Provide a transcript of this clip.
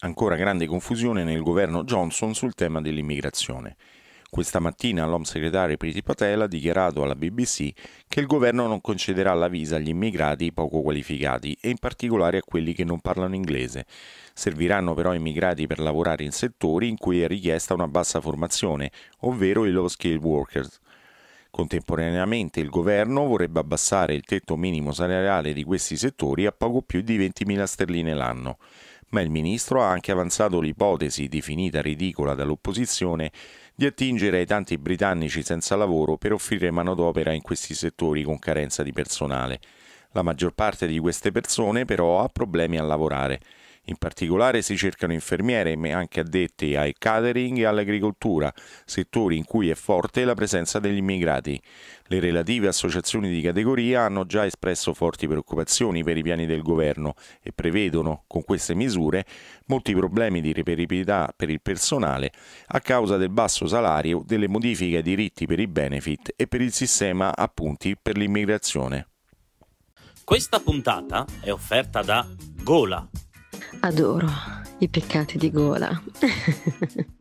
Ancora grande confusione nel governo Johnson sul tema dell'immigrazione. Questa mattina l'Home segretario Priti Patel ha dichiarato alla BBC che il governo non concederà la visa agli immigrati poco qualificati e in particolare a quelli che non parlano inglese. Serviranno però immigrati per lavorare in settori in cui è richiesta una bassa formazione, ovvero i low skilled workers. Contemporaneamente il governo vorrebbe abbassare il tetto minimo salariale di questi settori a poco più di 20.000 sterline l'anno ma il ministro ha anche avanzato l'ipotesi, definita ridicola dall'opposizione, di attingere ai tanti britannici senza lavoro per offrire manodopera in questi settori con carenza di personale. La maggior parte di queste persone però ha problemi a lavorare in particolare si cercano infermiere, ma anche addetti ai catering e all'agricoltura, settori in cui è forte la presenza degli immigrati. Le relative associazioni di categoria hanno già espresso forti preoccupazioni per i piani del governo e prevedono, con queste misure, molti problemi di reperibilità per il personale a causa del basso salario, delle modifiche ai diritti per i benefit e per il sistema appunti per l'immigrazione. Questa puntata è offerta da Gola Adoro i peccati di gola.